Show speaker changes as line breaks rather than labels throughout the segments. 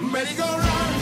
merry go run.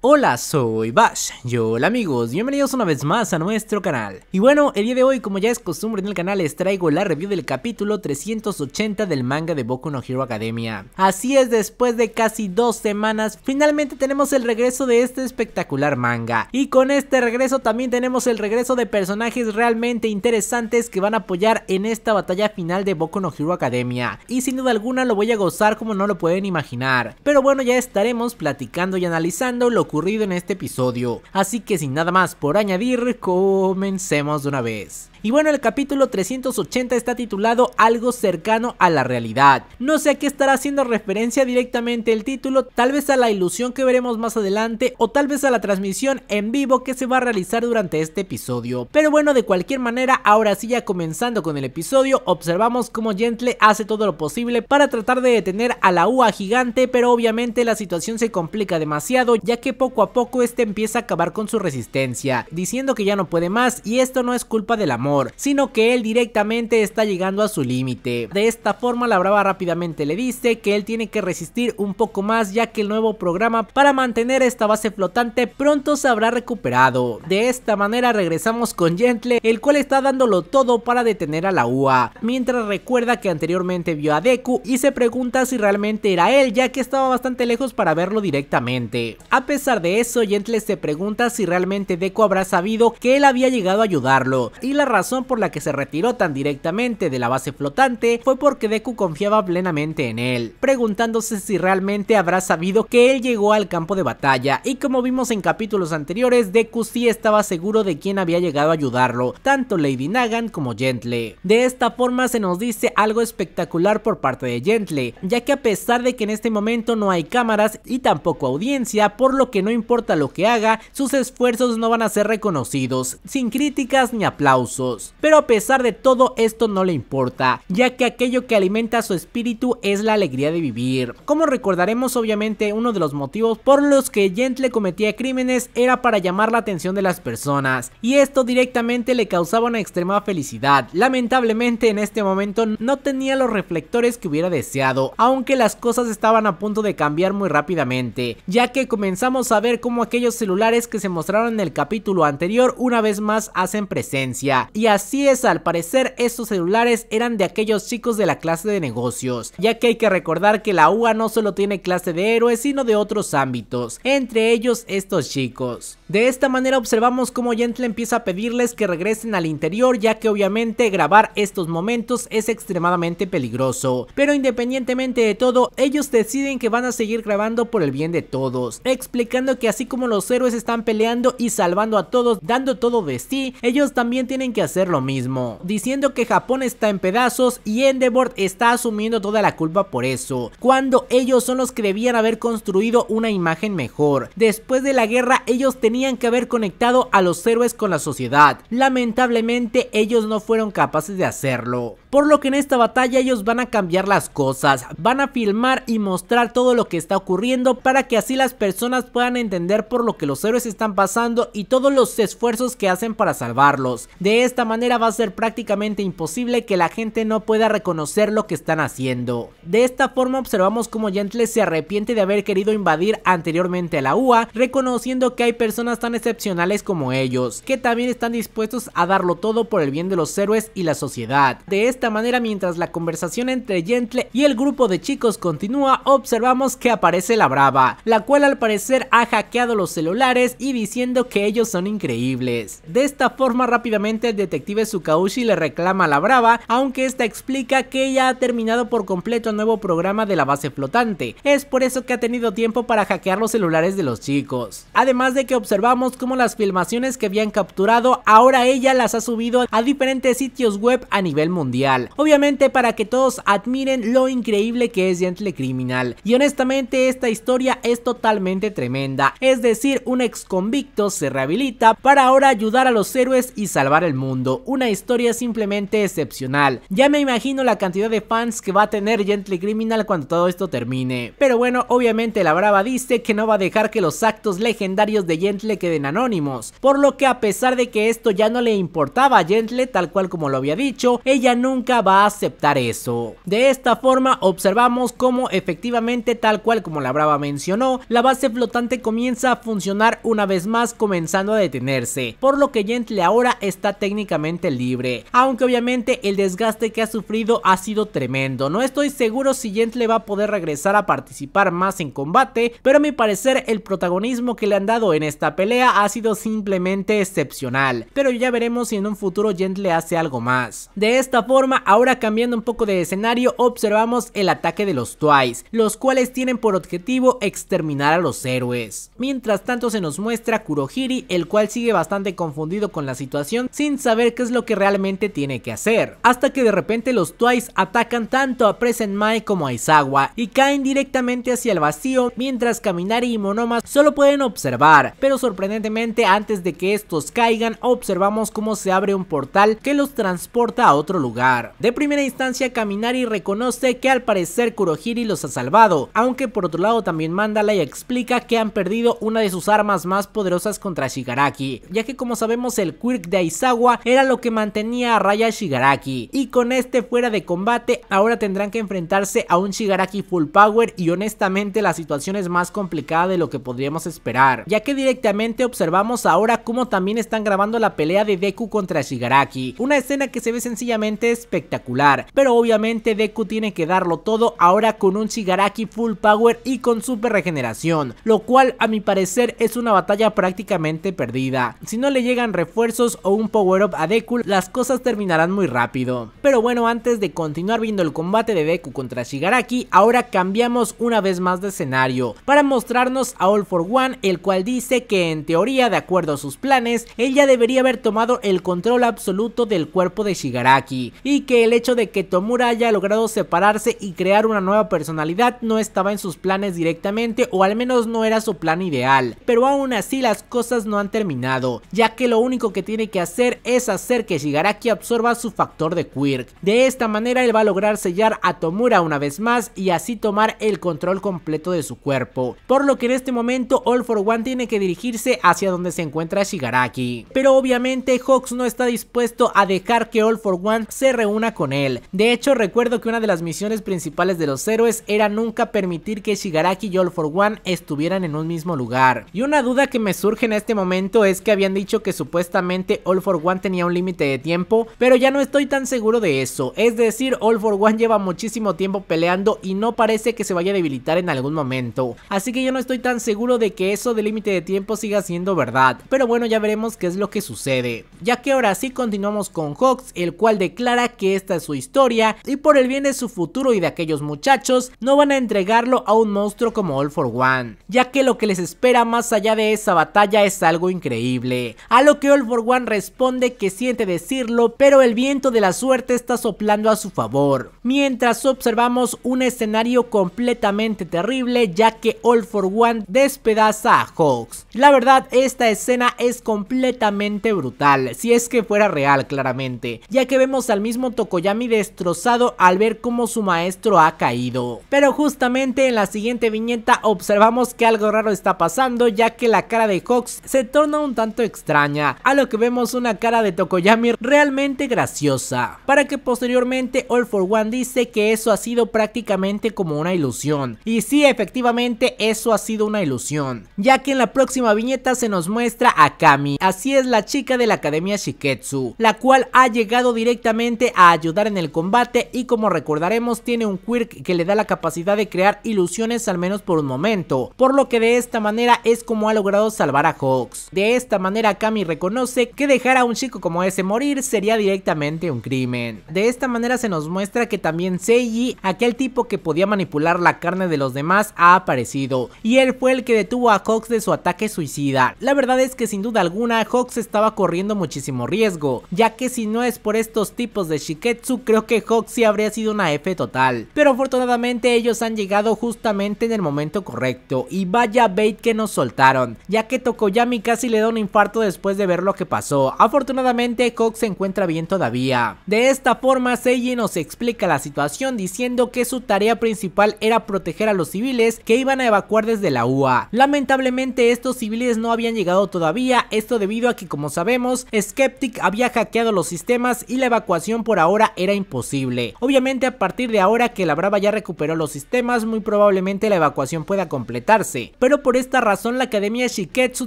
Hola, soy Bash. Yo, hola amigos, bienvenidos una vez más a nuestro canal. Y bueno, el día de hoy, como ya es costumbre en el canal, les traigo la review del capítulo 380 del manga de Boku no Hero Academia. Así es, después de casi dos semanas, finalmente tenemos el regreso de este espectacular manga. Y con este regreso también tenemos el regreso de personajes realmente interesantes que van a apoyar en esta batalla final de Boku no Hero Academia. Y sin duda alguna lo voy a gozar como no lo pueden imaginar. Pero bueno, ya estaremos platicando y analizando lo ocurrido en este episodio. Así que sin nada más por añadir, comencemos de una vez. Y bueno, el capítulo 380 está titulado Algo cercano a la realidad. No sé a qué estará haciendo referencia directamente el título, tal vez a la ilusión que veremos más adelante o tal vez a la transmisión en vivo que se va a realizar durante este episodio. Pero bueno, de cualquier manera, ahora sí ya comenzando con el episodio, observamos cómo Gentle hace todo lo posible para tratar de detener a la UA gigante, pero obviamente la situación se complica demasiado ya que poco a poco este empieza a acabar con su resistencia, diciendo que ya no puede más y esto no es culpa del amor sino que él directamente está llegando a su límite. De esta forma la brava rápidamente le dice que él tiene que resistir un poco más ya que el nuevo programa para mantener esta base flotante pronto se habrá recuperado. De esta manera regresamos con Gentle, el cual está dándolo todo para detener a la UA, mientras recuerda que anteriormente vio a Deku y se pregunta si realmente era él ya que estaba bastante lejos para verlo directamente. A pesar de eso, Gentle se pregunta si realmente Deku habrá sabido que él había llegado a ayudarlo y la razón por la que se retiró tan directamente de la base flotante fue porque Deku confiaba plenamente en él, preguntándose si realmente habrá sabido que él llegó al campo de batalla y como vimos en capítulos anteriores, Deku sí estaba seguro de quién había llegado a ayudarlo, tanto Lady Nagan como Gentle. De esta forma se nos dice algo espectacular por parte de Gentle, ya que a pesar de que en este momento no hay cámaras y tampoco audiencia, por lo que no importa lo que haga, sus esfuerzos no van a ser reconocidos, sin críticas ni aplausos. Pero a pesar de todo esto no le importa, ya que aquello que alimenta su espíritu es la alegría de vivir. Como recordaremos obviamente uno de los motivos por los que Gentle cometía crímenes era para llamar la atención de las personas y esto directamente le causaba una extrema felicidad. Lamentablemente en este momento no tenía los reflectores que hubiera deseado, aunque las cosas estaban a punto de cambiar muy rápidamente, ya que comenzamos a ver cómo aquellos celulares que se mostraron en el capítulo anterior una vez más hacen presencia y así es, al parecer estos celulares eran de aquellos chicos de la clase de negocios, ya que hay que recordar que la UA no solo tiene clase de héroes, sino de otros ámbitos, entre ellos estos chicos. De esta manera observamos cómo Gentle empieza a pedirles que regresen al interior, ya que obviamente grabar estos momentos es extremadamente peligroso, pero independientemente de todo, ellos deciden que van a seguir grabando por el bien de todos, explicando que así como los héroes están peleando y salvando a todos, dando todo de sí, ellos también tienen que hacer lo mismo, diciendo que Japón está en pedazos y Endeavor está asumiendo toda la culpa por eso, cuando ellos son los que debían haber construido una imagen mejor. Después de la guerra ellos tenían que haber conectado a los héroes con la sociedad, lamentablemente ellos no fueron capaces de hacerlo. Por lo que en esta batalla ellos van a cambiar las cosas, van a filmar y mostrar todo lo que está ocurriendo para que así las personas puedan entender por lo que los héroes están pasando y todos los esfuerzos que hacen para salvarlos. De esta esta manera va a ser prácticamente imposible que la gente no pueda reconocer lo que están haciendo. De esta forma observamos como Gentle se arrepiente de haber querido invadir anteriormente a la UA, reconociendo que hay personas tan excepcionales como ellos, que también están dispuestos a darlo todo por el bien de los héroes y la sociedad. De esta manera mientras la conversación entre Gentle y el grupo de chicos continúa, observamos que aparece la Brava, la cual al parecer ha hackeado los celulares y diciendo que ellos son increíbles. De esta forma rápidamente de detective Tsukaushi le reclama a la brava, aunque esta explica que ella ha terminado por completo el nuevo programa de la base flotante. Es por eso que ha tenido tiempo para hackear los celulares de los chicos. Además de que observamos cómo las filmaciones que habían capturado, ahora ella las ha subido a diferentes sitios web a nivel mundial. Obviamente para que todos admiren lo increíble que es Gentle Criminal. Y honestamente esta historia es totalmente tremenda. Es decir, un ex convicto se rehabilita para ahora ayudar a los héroes y salvar el mundo una historia simplemente excepcional. Ya me imagino la cantidad de fans que va a tener Gentle Criminal cuando todo esto termine. Pero bueno, obviamente la brava dice que no va a dejar que los actos legendarios de Gentle queden anónimos, por lo que a pesar de que esto ya no le importaba a Gentle tal cual como lo había dicho, ella nunca va a aceptar eso. De esta forma observamos cómo efectivamente tal cual como la brava mencionó, la base flotante comienza a funcionar una vez más comenzando a detenerse, por lo que Gentle ahora está técnicamente libre, aunque obviamente el desgaste que ha sufrido ha sido tremendo, no estoy seguro si le va a poder regresar a participar más en combate, pero a mi parecer el protagonismo que le han dado en esta pelea ha sido simplemente excepcional, pero ya veremos si en un futuro le hace algo más. De esta forma, ahora cambiando un poco de escenario, observamos el ataque de los Twice, los cuales tienen por objetivo exterminar a los héroes. Mientras tanto se nos muestra Kurohiri, el cual sigue bastante confundido con la situación sin saber ver qué es lo que realmente tiene que hacer. Hasta que de repente los Twice atacan tanto a Present Mai como a Isawa y caen directamente hacia el vacío mientras Kaminari y Monoma solo pueden observar. Pero sorprendentemente antes de que estos caigan observamos cómo se abre un portal que los transporta a otro lugar. De primera instancia Kaminari reconoce que al parecer Kurohiri los ha salvado, aunque por otro lado también Mandala y explica que han perdido una de sus armas más poderosas contra Shigaraki, ya que como sabemos el quirk de Aizawa era lo que mantenía a raya Shigaraki. Y con este fuera de combate, ahora tendrán que enfrentarse a un Shigaraki full power y honestamente la situación es más complicada de lo que podríamos esperar, ya que directamente observamos ahora cómo también están grabando la pelea de Deku contra Shigaraki, una escena que se ve sencillamente espectacular, pero obviamente Deku tiene que darlo todo ahora con un Shigaraki full power y con super regeneración, lo cual a mi parecer es una batalla prácticamente perdida, si no le llegan refuerzos o un power up a Deku, las cosas terminarán muy rápido. Pero bueno, antes de continuar viendo el combate de Deku contra Shigaraki, ahora cambiamos una vez más de escenario, para mostrarnos a All for One, el cual dice que en teoría, de acuerdo a sus planes, Ella debería haber tomado el control absoluto del cuerpo de Shigaraki, y que el hecho de que Tomura haya logrado separarse y crear una nueva personalidad no estaba en sus planes directamente, o al menos no era su plan ideal, pero aún así las cosas no han terminado, ya que lo único que tiene que hacer es hacer que Shigaraki absorba su factor de Quirk. De esta manera él va a lograr sellar a Tomura una vez más y así tomar el control completo de su cuerpo. Por lo que en este momento All for One tiene que dirigirse hacia donde se encuentra Shigaraki. Pero obviamente Hawks no está dispuesto a dejar que All for One se reúna con él. De hecho recuerdo que una de las misiones principales de los héroes era nunca permitir que Shigaraki y All for One estuvieran en un mismo lugar. Y una duda que me surge en este momento es que habían dicho que supuestamente All for One tenía un límite de tiempo, pero ya no estoy tan seguro de eso. Es decir, All for One lleva muchísimo tiempo peleando y no parece que se vaya a debilitar en algún momento. Así que yo no estoy tan seguro de que eso de límite de tiempo siga siendo verdad. Pero bueno, ya veremos qué es lo que sucede. Ya que ahora sí continuamos con Hawks, el cual declara que esta es su historia y por el bien de su futuro y de aquellos muchachos, no van a entregarlo a un monstruo como All for One. Ya que lo que les espera más allá de esa batalla es algo increíble. A lo que All for One responde que siente decirlo, pero el viento de la suerte está soplando a su favor. Mientras observamos un escenario completamente terrible ya que All for One despedaza a Hawks. La verdad esta escena es completamente brutal, si es que fuera real claramente, ya que vemos al mismo Tokoyami destrozado al ver cómo su maestro ha caído. Pero justamente en la siguiente viñeta observamos que algo raro está pasando ya que la cara de Hawks se torna un tanto extraña, a lo que vemos una cara de de Tokoyami realmente graciosa, para que posteriormente All For One dice que eso ha sido prácticamente como una ilusión, y sí, efectivamente eso ha sido una ilusión, ya que en la próxima viñeta se nos muestra a Kami, así es la chica de la Academia Shiketsu, la cual ha llegado directamente a ayudar en el combate y como recordaremos tiene un quirk que le da la capacidad de crear ilusiones al menos por un momento, por lo que de esta manera es como ha logrado salvar a Hawks. De esta manera Kami reconoce que dejar a un chico como ese, morir sería directamente un crimen. De esta manera se nos muestra que también Seiji, aquel tipo que podía manipular la carne de los demás, ha aparecido, y él fue el que detuvo a Hox de su ataque suicida. La verdad es que sin duda alguna, Hawks estaba corriendo muchísimo riesgo, ya que si no es por estos tipos de Shiketsu, creo que Hox sí habría sido una F total. Pero afortunadamente ellos han llegado justamente en el momento correcto, y vaya bait que nos soltaron, ya que Tokoyami casi le da un infarto después de ver lo que pasó. Afortunadamente Afortunadamente, Cox se encuentra bien todavía. De esta forma, Seiji nos explica la situación diciendo que su tarea principal era proteger a los civiles que iban a evacuar desde la UA. Lamentablemente, estos civiles no habían llegado todavía, esto debido a que, como sabemos, Skeptic había hackeado los sistemas y la evacuación por ahora era imposible. Obviamente, a partir de ahora que la Brava ya recuperó los sistemas, muy probablemente la evacuación pueda completarse. Pero por esta razón, la Academia Shiketsu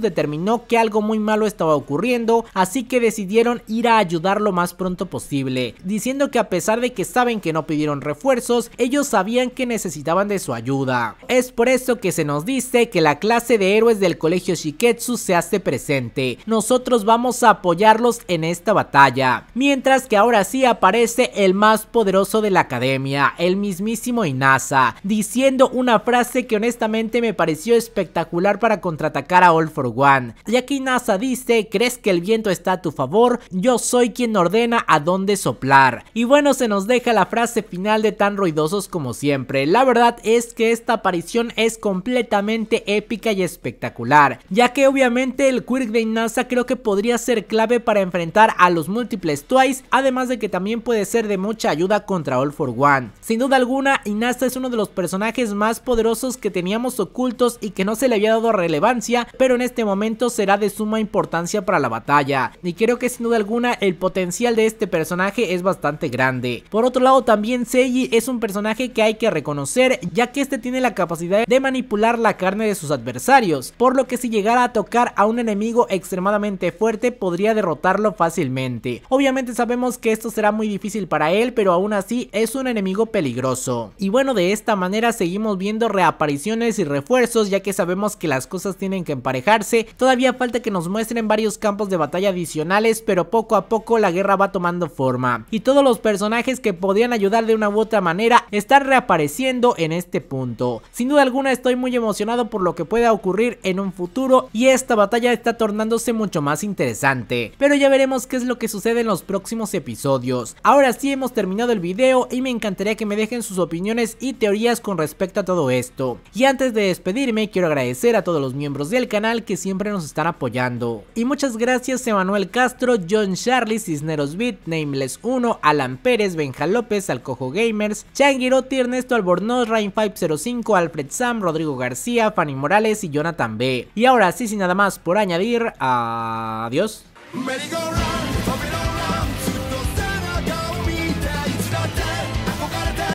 determinó que algo muy malo estaba ocurriendo, así que decidió decidieron ir a ayudar lo más pronto posible, diciendo que a pesar de que saben que no pidieron refuerzos, ellos sabían que necesitaban de su ayuda. Es por eso que se nos dice que la clase de héroes del colegio Shiketsu se hace presente. Nosotros vamos a apoyarlos en esta batalla. Mientras que ahora sí aparece el más poderoso de la academia, el mismísimo Inasa, diciendo una frase que honestamente me pareció espectacular para contraatacar a All for One, ya que Inasa dice, ¿crees que el viento está a tu favor? yo soy quien ordena a dónde soplar. Y bueno, se nos deja la frase final de tan ruidosos como siempre. La verdad es que esta aparición es completamente épica y espectacular, ya que obviamente el quirk de Inasa creo que podría ser clave para enfrentar a los múltiples Twice, además de que también puede ser de mucha ayuda contra All for One. Sin duda alguna, Inasa es uno de los personajes más poderosos que teníamos ocultos y que no se le había dado relevancia, pero en este momento será de suma importancia para la batalla. Y quiero que que sin duda alguna el potencial de este personaje es bastante grande. Por otro lado también Seiji es un personaje que hay que reconocer ya que este tiene la capacidad de manipular la carne de sus adversarios, por lo que si llegara a tocar a un enemigo extremadamente fuerte podría derrotarlo fácilmente. Obviamente sabemos que esto será muy difícil para él, pero aún así es un enemigo peligroso. Y bueno, de esta manera seguimos viendo reapariciones y refuerzos ya que sabemos que las cosas tienen que emparejarse, todavía falta que nos muestren varios campos de batalla adicionales pero poco a poco la guerra va tomando forma. Y todos los personajes que podían ayudar de una u otra manera están reapareciendo en este punto. Sin duda alguna estoy muy emocionado por lo que pueda ocurrir en un futuro y esta batalla está tornándose mucho más interesante. Pero ya veremos qué es lo que sucede en los próximos episodios. Ahora sí hemos terminado el video y me encantaría que me dejen sus opiniones y teorías con respecto a todo esto. Y antes de despedirme quiero agradecer a todos los miembros del canal que siempre nos están apoyando. Y muchas gracias Emanuel Castro John Charlie, Cisneros Beat, Nameless 1, Alan Pérez, Benja López, Alcojo Gamers, Changiro, Ernesto Albornoz, Rain 505, Alfred Sam, Rodrigo García, Fanny Morales y Jonathan B. Y ahora sí, sin nada más por añadir, adiós.